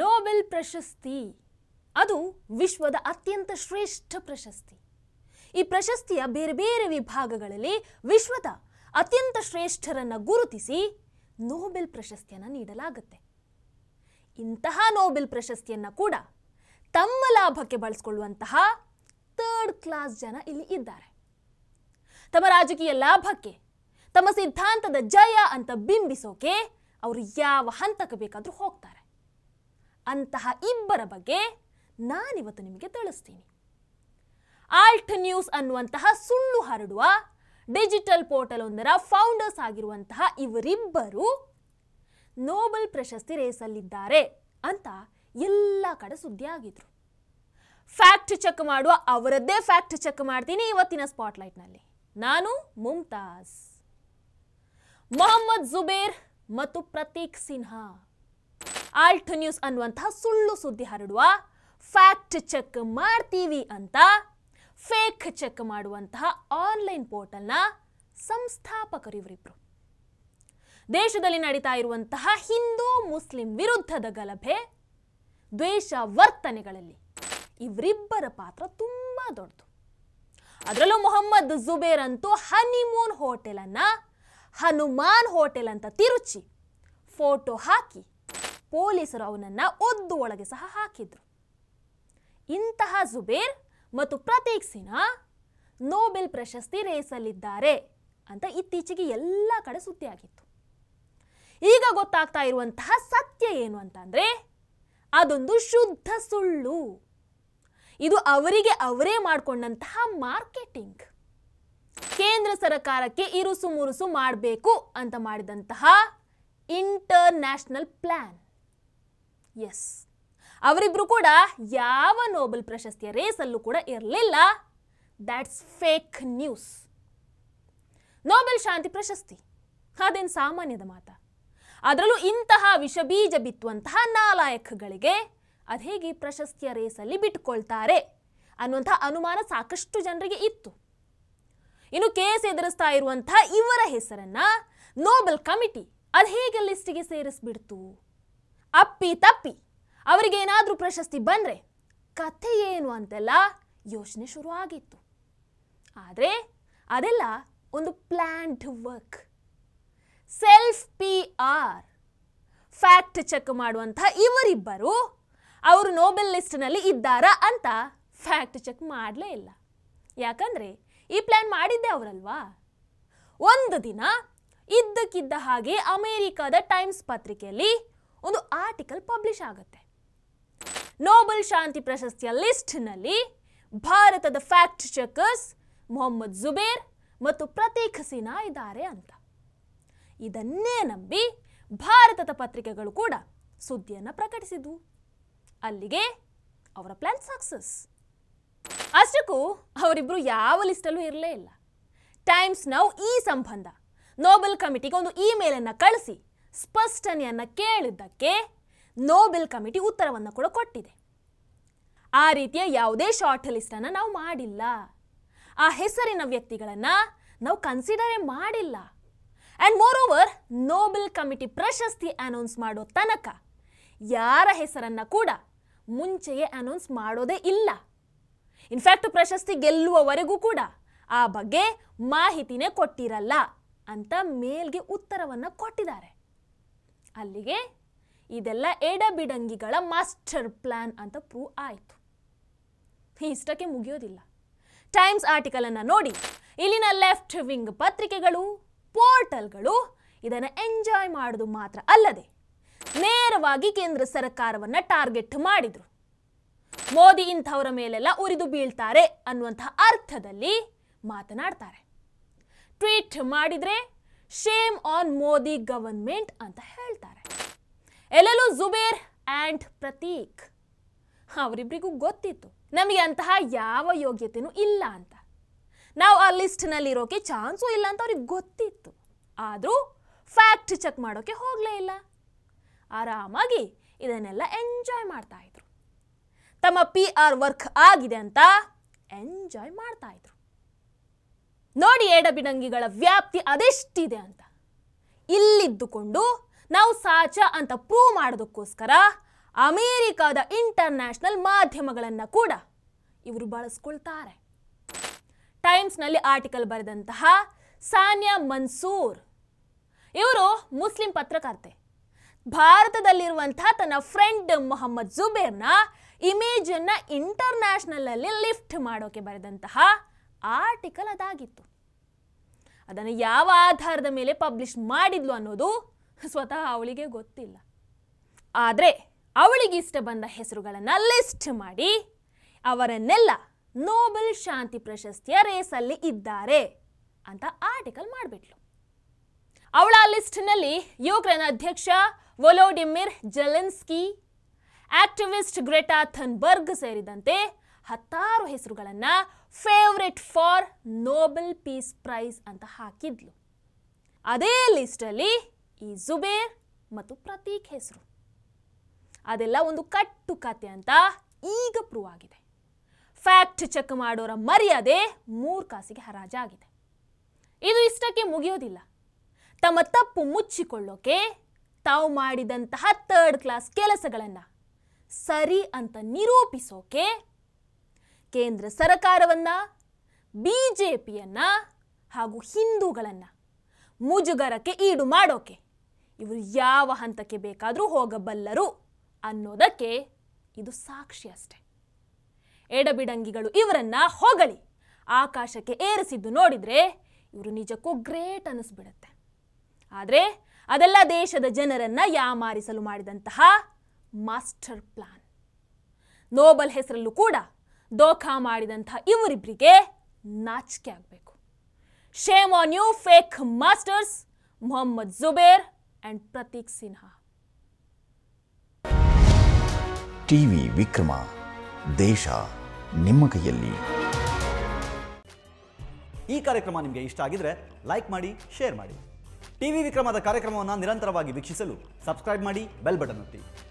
Nobel ಪ್ರಶಸ್ತಿ ಅದು ವಿಶ್ವದ ಅತ್ಯಂತ ಶ್ರೇಷ್ಠ ಪ್ರಶಸ್ತಿ ಈ ಪ್ರಶಸ್ತಿಯ ಬೇರೆ ಬೇರೆ ವಿಭಾಗಗಳಲ್ಲಿ ವಿಶ್ವದ ಅತ್ಯಂತ ಶ್ರೇಷ್ಠರನ್ನು ಗುರುತಿಸಿ ನೋಬೆಲ್ ಪ್ರಶಸ್ತಿಯನ್ನು ನೀಡಲಾಗುತ್ತೆ ಇಂತಹ ನೋಬೆಲ್ ಪ್ರಶಸ್ತಿಯನ್ನು ಕೂಡ ತಮ್ಮ ಲಾಭಕ್ಕೆ ಬಳಸ್ಕೊಳ್ಳುವಂತಹ ಥರ್ಡ್ ಕ್ಲಾಸ್ ಜನ ಇಲ್ಲಿ ಇದ್ದಾರೆ ತಮ್ಮ ರಾಜಕೀಯ ಲಾಭಕ್ಕೆ ತಮ್ಮ ಸಿದ್ಧಾಂತದ ಜಯ ಅಂತ ಬಿಂಬಿಸೋಕೆ ಅವರು ಯಾವ ಹಂತಕ್ಕೆ ಬೇಕಾದರೂ ಹೋಗ್ತಾರೆ ಅಂತಹ ಇಬ್ಬರ ಬಗ್ಗೆ ನಾನಿವತ್ತು ನಿಮಗೆ ತಿಳಿಸ್ತೀನಿ ಆಲ್ಟ್ ನ್ಯೂಸ್ ಅನ್ನುವಂತಹ ಸುಳ್ಳು ಹರಡುವ ಡಿಜಿಟಲ್ ಪೋರ್ಟಲ್ ಒಂದರ ಫೌಂಡರ್ಸ್ ಆಗಿರುವಂತಹ ಇವರಿಬ್ಬರು ನೋಬೆಲ್ ಪ್ರಶಸ್ತಿ ರೇಸಲ್ಲಿದ್ದಾರೆ ಅಂತ ಎಲ್ಲ ಕಡೆ ಸುದ್ದಿ ಆಗಿದ್ರು ಫ್ಯಾಕ್ಟ್ ಚೆಕ್ ಮಾಡುವ ಅವರದ್ದೇ ಫ್ಯಾಕ್ಟ್ ಚೆಕ್ ಮಾಡ್ತೀನಿ ಇವತ್ತಿನ ಸ್ಪಾಟ್ಲೈಟ್ನಲ್ಲಿ ನಾನು ಮುಮ್ತಾಜ್ ಮೊಹಮ್ಮದ್ ಜುಬೇರ್ ಮತ್ತು ಪ್ರತೀಕ್ ಸಿನ್ಹಾ ಆಲ್ಟ್ ನ್ಯೂಸ್ ಅನ್ನುವಂತಹ ಸುಳ್ಳು ಸುದ್ದಿ ಹರಡುವ ಫ್ಯಾಕ್ಟ್ ಚೆಕ್ ಮಾಡ್ತೀವಿ ಅಂತ ಫೇಕ್ ಚೆಕ್ ಮಾಡುವಂತಹ ಆನ್ಲೈನ್ ಪೋರ್ಟಲ್ನ ಸಂಸ್ಥಾಪಕರು ಇವರಿಬ್ಬರು ದೇಶದಲ್ಲಿ ನಡೀತಾ ಇರುವಂತಹ ಹಿಂದೂ ಮುಸ್ಲಿಂ ವಿರುದ್ಧದ ಗಲಭೆ ದ್ವೇಷ ವರ್ತನೆಗಳಲ್ಲಿ ಇವರಿಬ್ಬರ ಪಾತ್ರ ತುಂಬ ದೊಡ್ಡದು ಅದರಲ್ಲೂ ಮೊಹಮ್ಮದ್ ಜುಬೇರ್ ಅಂತೂ ಹನಿಮೂನ್ ಹೋಟೆಲನ್ನು ಹನುಮಾನ್ ಹೋಟೆಲ್ ಅಂತ ತಿರುಚಿ ಫೋಟೋ ಹಾಕಿ ಪೊಲೀಸರು ಅವನನ್ನು ಒದ್ದು ಒಳಗೆ ಸಹ ಹಾಕಿದ್ರು ಇಂತಹ ಜುಬೇರ್ ಮತ್ತು ಪ್ರತೀಕ್ ಸಿನ್ಹಾ ನೋಬೆಲ್ ಪ್ರಶಸ್ತಿ ರೇಸಲ್ಲಿದ್ದಾರೆ ಅಂತ ಇತ್ತೀಚೆಗೆ ಎಲ್ಲ ಕಡೆ ಸುದ್ದಿಯಾಗಿತ್ತು ಈಗ ಗೊತ್ತಾಗ್ತಾ ಇರುವಂತಹ ಸತ್ಯ ಏನು ಅಂತಂದರೆ ಅದೊಂದು ಶುದ್ಧ ಸುಳ್ಳು ಇದು ಅವರಿಗೆ ಅವರೇ ಮಾಡಿಕೊಂಡಂತಹ ಮಾರ್ಕೆಟಿಂಗ್ ಕೇಂದ್ರ ಸರ್ಕಾರಕ್ಕೆ ಇರುಸು ಮುರುಸು ಮಾಡಬೇಕು ಅಂತ ಮಾಡಿದಂತಹ ಇಂಟರ್ನ್ಯಾಷನಲ್ ಪ್ಲ್ಯಾನ್ ಎಸ್ ಅವರಿಬ್ರು ಕೂಡ ಯಾವ ನೋಬೆಲ್ ಪ್ರಶಸ್ತಿಯ ರೇಸಲ್ಲೂ ಕೂಡ ಇರಲಿಲ್ಲ ದ್ಯಾಟ್ಸ್ ಫೇಕ್ ನ್ಯೂಸ್ ನೋಬೆಲ್ ಶಾಂತಿ ಪ್ರಶಸ್ತಿ ಅದೇನು ಸಾಮಾನ್ಯದ ಮಾತ ಅದರಲ್ಲೂ ಇಂತಹ ವಿಷಬೀಜ ಬಿತ್ತುವಂತಹ ನಾಲಾಯಕಗಳಿಗೆ ಹೇಗೆ ಪ್ರಶಸ್ತಿಯ ರೇಸಲ್ಲಿ ಬಿಟ್ಕೊಳ್ತಾರೆ ಅನ್ನುವಂಥ ಅನುಮಾನ ಸಾಕಷ್ಟು ಜನರಿಗೆ ಇತ್ತು ಇನ್ನು ಕೇಸ್ ಎದುರಿಸ್ತಾ ಇರುವಂತಹ ಇವರ ಹೆಸರನ್ನ ನೋಬೆಲ್ ಕಮಿಟಿ ಅದು ಹೇಗೆ ಲಿಸ್ಟಿಗೆ ಸೇರಿಸ್ಬಿಡ್ತು ಅಪ್ಪಿ ತಪ್ಪಿ ಅವರಿಗೇನಾದರೂ ಪ್ರಶಸ್ತಿ ಬಂದರೆ ಕಥೆ ಏನು ಅಂತೆಲ್ಲ ಯೋಚನೆ ಶುರು ಆಗಿತ್ತು ಆದರೆ ಅದೆಲ್ಲ ಒಂದು planned work self P R fact check ಮಾಡುವಂಥ ಇವರಿಬ್ಬರು ಅವರು ನೋಬೆಲ್ ಲಿಸ್ಟ್ನಲ್ಲಿ ಇದ್ದಾರಾ ಅಂತ ಫ್ಯಾಕ್ಟ್ ಚೆಕ್ ಮಾಡಲೇ ಇಲ್ಲ ಯಾಕಂದರೆ ಈ ಪ್ಲ್ಯಾನ್ ಮಾಡಿದ್ದೆ ಅವರಲ್ವಾ ಒಂದು ದಿನ ಇದ್ದಕ್ಕಿದ್ದ ಹಾಗೆ ಅಮೇರಿಕಾದ ಟೈಮ್ಸ್ ಪತ್ರಿಕೆಯಲ್ಲಿ ಒಂದು ಆರ್ಟಿಕಲ್ ಪಬ್ಲಿಷ್ ಆಗುತ್ತೆ ನೋಬೆಲ್ ಶಾಂತಿ ಪ್ರಶಸ್ತಿಯ ಲಿಸ್ಟ್ನಲ್ಲಿ ಭಾರತದ ಫ್ಯಾಕ್ಟ್ ಚೆಕರ್ಸ್ ಮೊಹಮ್ಮದ್ ಜುಬೇರ್ ಮತ್ತು ಪ್ರತೀಕ್ ಸಿನ್ಹಾ ಇದ್ದಾರೆ ಅಂತ ಇದನ್ನೇ ನಂಬಿ ಭಾರತದ ಪತ್ರಿಕೆಗಳು ಕೂಡ ಸುದ್ದಿಯನ್ನು ಪ್ರಕಟಿಸಿದ್ವು ಅಲ್ಲಿಗೆ ಅವರ ಪ್ಲ್ಯಾನ್ ಸಕ್ಸಸ್ ಅಷ್ಟಕ್ಕೂ ಅವರಿಬ್ಬರು ಯಾವ ಲಿಸ್ಟಲ್ಲೂ ಇರಲೇ ಇಲ್ಲ ಟೈಮ್ಸ್ ನೌ ಈ ಸಂಬಂಧ ನೋಬೆಲ್ ಕಮಿಟಿಗೆ ಒಂದು ಇಮೇಲನ್ನು ಕಳಿಸಿ ಸ್ಪಷ್ಟನೆಯನ್ನು ಕೇಳಿದ್ದಕ್ಕೆ ನೋಬೆಲ್ ಕಮಿಟಿ ಉತ್ತರವನ್ನು ಕೂಡ ಕೊಟ್ಟಿದೆ ಆ ರೀತಿಯ ಯಾವುದೇ ಶಾರ್ಟ್ ಲಿಸ್ಟನ್ನು ನಾವು ಮಾಡಿಲ್ಲ ಆ ಹೆಸರಿನ ವ್ಯಕ್ತಿಗಳನ್ನು ನಾವು ಕನ್ಸಿಡರೇ ಮಾಡಿಲ್ಲ and moreover Nobel committee ಪ್ರಶಸ್ತಿ ಅನೌನ್ಸ್ ಮಾಡೋ ತನಕ ಯಾರ ಹೆಸರನ್ನು ಕೂಡ ಮುಂಚೆಯೇ ಅನೌನ್ಸ್ ಮಾಡೋದೇ ಇಲ್ಲ ಇನ್ಫ್ಯಾಕ್ಟ್ ಪ್ರಶಸ್ತಿ ಗೆಲ್ಲುವವರೆಗೂ ಕೂಡ ಆ ಬಗ್ಗೆ ಮಾಹಿತಿನೇ ಕೊಟ್ಟಿರಲ್ಲ ಅಂತ ಮೇಲ್ಗೆ ಉತ್ತರವನ್ನು ಕೊಟ್ಟಿದ್ದಾರೆ ಅಲ್ಲಿಗೆ ಇದೆಲ್ಲ ಎಡಬಿಡಂಗಿಗಳ ಮಾಸ್ಟರ್ ಪ್ಲ್ಯಾನ್ ಅಂತ ಪ್ರೂವ್ ಆಯಿತು ಇಷ್ಟಕ್ಕೆ ಮುಗಿಯೋದಿಲ್ಲ ಟೈಮ್ಸ್ ಆರ್ಟಿಕಲನ್ನು ನೋಡಿ ಇಲ್ಲಿನ ಲೆಫ್ಟ್ ವಿಂಗ್ ಪತ್ರಿಕೆಗಳು ಪೋರ್ಟಲ್ಗಳು ಇದನ್ನು ಎಂಜಾಯ್ ಮಾಡೋದು ಮಾತ್ರ ಅಲ್ಲದೆ ನೇರವಾಗಿ ಕೇಂದ್ರ ಸರ್ಕಾರವನ್ನು ಟಾರ್ಗೆಟ್ ಮಾಡಿದರು ಮೋದಿ ಇಂಥವರ ಮೇಲೆಲ್ಲ ಉರಿದು ಬೀಳ್ತಾರೆ ಅನ್ನುವಂಥ ಅರ್ಥದಲ್ಲಿ ಮಾತನಾಡ್ತಾರೆ ಟ್ವೀಟ್ ಮಾಡಿದರೆ ಶೇಮ್ ಆನ್ ಮೋದಿ ಗವರ್ಮೆಂಟ್ ಅಂತ ಹೇಳ್ತಾರೆ ಎಲ್ಲೆಲ್ಲೂ ಜುಬೇರ್ ಆ್ಯಂಡ್ ಪ್ರತೀಕ್ ಅವರಿಬ್ಬರಿಗೂ ಗೊತ್ತಿತ್ತು ನಮಗೆ ಅಂತಹ ಯಾವ ಯೋಗ್ಯತೆಯೂ ಇಲ್ಲ ಅಂತ ನಾವು ಆ ಲಿಸ್ಟ್ನಲ್ಲಿರೋಕೆ ಚಾನ್ಸು ಇಲ್ಲ ಅಂತ ಅವ್ರಿಗೆ ಗೊತ್ತಿತ್ತು ಆದರೂ ಫ್ಯಾಕ್ಟ್ ಚೆಕ್ ಮಾಡೋಕ್ಕೆ ಹೋಗಲೇ ಇಲ್ಲ ಆರಾಮಾಗಿ ಇದನ್ನೆಲ್ಲ ಎಂಜಾಯ್ ಮಾಡ್ತಾ ಇದ್ರು ತಮ್ಮ ಪಿ ಆರ್ ವರ್ಕ್ ಆಗಿದೆ ಅಂತ ಎಂಜಾಯ್ ಮಾಡ್ತಾ ನೋಡಿ ಏಡಬಿಡಂಗಿಗಳ ವ್ಯಾಪ್ತಿ ಅದೆಷ್ಟಿದೆ ಅಂತ ಇಲ್ಲಿದ್ದುಕೊಂಡು ನಾವು ಸಾಚ ಅಂತ ಪ್ರೂವ್ ಮಾಡೋದಕ್ಕೋಸ್ಕರ ಅಮೇರಿಕಾದ ಇಂಟರ್ನ್ಯಾಷನಲ್ ಮಾಧ್ಯಮಗಳನ್ನು ಕೂಡ ಇವರು ಬಳಸ್ಕೊಳ್ತಾರೆ ಟೈಮ್ಸ್ನಲ್ಲಿ ಆರ್ಟಿಕಲ್ ಬರೆದಂತಹ ಸಾನಿಯಾ ಮನ್ಸೂರ್ ಇವರು ಮುಸ್ಲಿಂ ಪತ್ರಕರ್ತೆ ಭಾರತದಲ್ಲಿರುವಂತಹ ತನ್ನ ಫ್ರೆಂಡ್ ಮೊಹಮ್ಮದ್ ಜುಬೇರ್ನ ಇಮೇಜನ್ನು ಇಂಟರ್ನ್ಯಾಷನಲಲ್ಲಿ ಲಿಫ್ಟ್ ಮಾಡೋಕೆ ಬರೆದಂತಹ ಆರ್ಟಿಕಲ್ ಅದಾಗಿತ್ತು ಅದನ್ನು ಯಾವ ಆಧಾರದ ಮೇಲೆ ಪಬ್ಲಿಷ್ ಮಾಡಿದ್ಲು ಅನ್ನೋದು ಸ್ವತಃ ಅವಳಿಗೆ ಗೊತ್ತಿಲ್ಲ ಆದರೆ ಅವಳಿಗಿಷ್ಟ ಬಂದ ಹೆಸರುಗಳನ್ನು ಲಿಸ್ಟ್ ಮಾಡಿ ಅವರನ್ನೆಲ್ಲ ನೋಬೆಲ್ ಶಾಂತಿ ಪ್ರಶಸ್ತಿಯ ರೇಸಲ್ಲಿ ಇದ್ದಾರೆ ಅಂತ ಆರ್ಟಿಕಲ್ ಮಾಡಿಬಿಟ್ಲು ಅವಳ ಲಿಸ್ಟ್ನಲ್ಲಿ ಯುಕ್ರೇನ್ ಅಧ್ಯಕ್ಷ ವೊಲೋಡಿಮಿರ್ ಜಲೆನ್ಸ್ಕಿ ಆಕ್ಟಿವಿಸ್ಟ್ ಗ್ರೆಟಾ ಥನ್ಬರ್ಗ್ ಸೇರಿದಂತೆ ಹತ್ತಾರು ಹೆಸರುಗಳನ್ನು favourite for Nobel peace prize ಅಂತ ಹಾಕಿದ್ಲು ಅದೇ ಲಿಸ್ಟಲ್ಲಿ ಈ ಜುಬೇರ್ ಮತ್ತು ಪ್ರತೀಕ್ ಹೆಸರು ಅದೆಲ್ಲ ಒಂದು ಕಟ್ಟು ಕತೆ ಅಂತ ಈಗ ಪ್ರೂವ್ ಆಗಿದೆ ಫ್ಯಾಕ್ಟ್ ಚೆಕ್ ಮಾಡೋರ ಮರ್ಯಾದೆ ಮೂರು ಕಾಸಿಗೆ ಹರಾಜಾಗಿದೆ ಇದು ಇಷ್ಟಕ್ಕೆ ಮುಗಿಯೋದಿಲ್ಲ ತಮ್ಮ ತಪ್ಪು ಮುಚ್ಚಿಕೊಳ್ಳೋಕೆ ತಾವು ಮಾಡಿದಂತಹ ಥರ್ಡ್ ಕ್ಲಾಸ್ ಕೆಲಸಗಳನ್ನು ಸರಿ ಅಂತ ನಿರೂಪಿಸೋಕೆ ಕೇಂದ್ರ ಸರಕಾರವನ್ನು ಬಿ ಜೆ ಪಿಯನ್ನು ಹಾಗೂ ಹಿಂದೂಗಳನ್ನು ಮುಜುಗರಕ್ಕೆ ಈಡು ಮಾಡೋಕೆ ಇವರು ಯಾವ ಹಂತಕ್ಕೆ ಬೇಕಾದರೂ ಹೋಗಬಲ್ಲರು ಅನ್ನೋದಕ್ಕೆ ಇದು ಸಾಕ್ಷಿ ಅಷ್ಟೆ ಎಡಬಿಡಂಗಿಗಳು ಇವರನ್ನು ಹೊಗಳಿ ಆಕಾಶಕ್ಕೆ ಏರಿಸಿದ್ದು ನೋಡಿದರೆ ಇವರು ನಿಜಕ್ಕೂ ಗ್ರೇಟ್ ಅನ್ನಿಸ್ಬಿಡುತ್ತೆ ಆದರೆ ಅದೆಲ್ಲ ದೇಶದ ಜನರನ್ನು ಯಾಮಾರಿಸಲು ಮಾಡಿದಂತಹ ಮಾಸ್ಟರ್ ಪ್ಲಾನ್ ನೋಬಲ್ ಹೆಸರಲ್ಲೂ ಕೂಡ ದೋಖಾ ಮಾಡಿದಂಥ ಇವರಿಬ್ಬರಿಗೆ ನಾಚಿಕೆ ಆಗಬೇಕು shame on you fake masters Mohammed Zubair and Prateek Sinha TV Vikrama ದೇಶ ನಿಮ್ಮ ಕೈಯಲ್ಲಿ ಈ ಕಾರ್ಯಕ್ರಮ ನಿಮಗೆ ಇಷ್ಟ ಆಗಿದ್ರೆ ಲೈಕ್ ಮಾಡಿ ಶೇರ್ ಮಾಡಿ ಟಿವಿ ವಿಕ್ರಮದ ಕಾರ್ಯಕ್ರಮವನ್ನು ನಿರಂತರವಾಗಿ ವೀಕ್ಷಿಸಲು ಸಬ್ಸ್ಕ್ರೈಬ್ ಮಾಡಿ ಬೆಲ್ ಬಟನ್ ಒತ್ತಿ